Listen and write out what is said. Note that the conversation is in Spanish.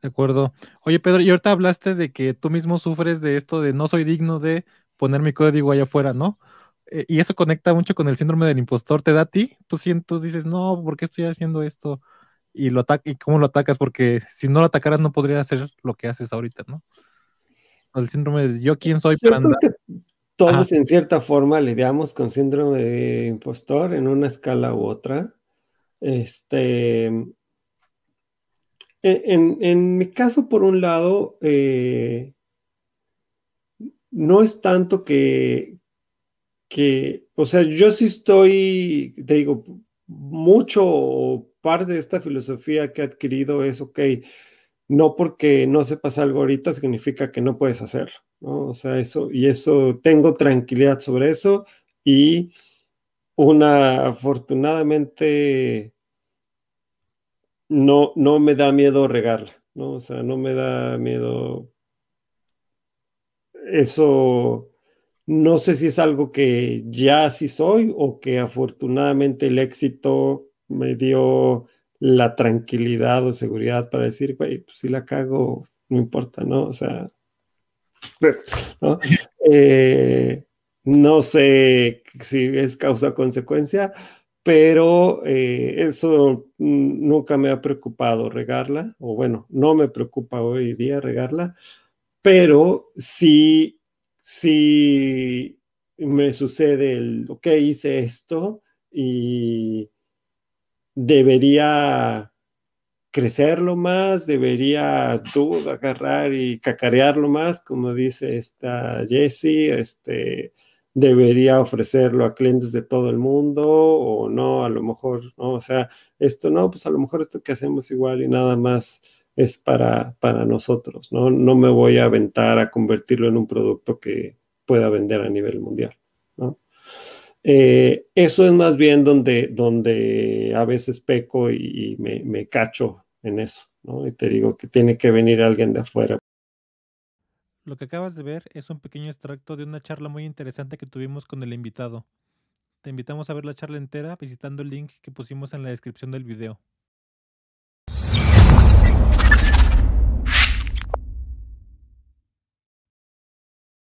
De acuerdo. Oye, Pedro, y ahorita hablaste de que tú mismo sufres de esto de no soy digno de poner mi código allá afuera, ¿no? Eh, y eso conecta mucho con el síndrome del impostor. ¿Te da a ti? Tú sientes, dices, no, ¿por qué estoy haciendo esto? Y, lo y cómo lo atacas, porque si no lo atacaras no podría hacer lo que haces ahorita, ¿no? El síndrome de yo quién soy yo para andar. Todos en cierta forma lidiamos con síndrome de impostor en una escala u otra. Este, en, mi caso, por un lado, eh, no es tanto que, que, o sea, yo sí estoy, te digo, mucho parte de esta filosofía que he adquirido es, ok, no porque no sepas algo ahorita significa que no puedes hacerlo, ¿no? O sea, eso, y eso, tengo tranquilidad sobre eso y una, afortunadamente, no, no me da miedo regarla, ¿no? O sea, no me da miedo. Eso no sé si es algo que ya sí soy o que afortunadamente el éxito me dio la tranquilidad o seguridad para decir, güey, pues si la cago, no importa, ¿no? O sea, eh, ¿no? sé si es causa-consecuencia, pero eh, eso nunca me ha preocupado regarla, o bueno, no me preocupa hoy día regarla, pero si me sucede el, ok, hice esto y debería crecerlo más, debería tú agarrar y cacarearlo más, como dice esta Jessie, este, debería ofrecerlo a clientes de todo el mundo o no, a lo mejor, ¿no? o sea, esto no, pues a lo mejor esto que hacemos igual y nada más es para, para nosotros, ¿no? No me voy a aventar a convertirlo en un producto que pueda vender a nivel mundial, ¿no? Eh, eso es más bien donde, donde a veces peco y, me, me, cacho en eso, ¿no? Y te digo que tiene que venir alguien de afuera lo que acabas de ver es un pequeño extracto de una charla muy interesante que tuvimos con el invitado. Te invitamos a ver la charla entera visitando el link que pusimos en la descripción del video.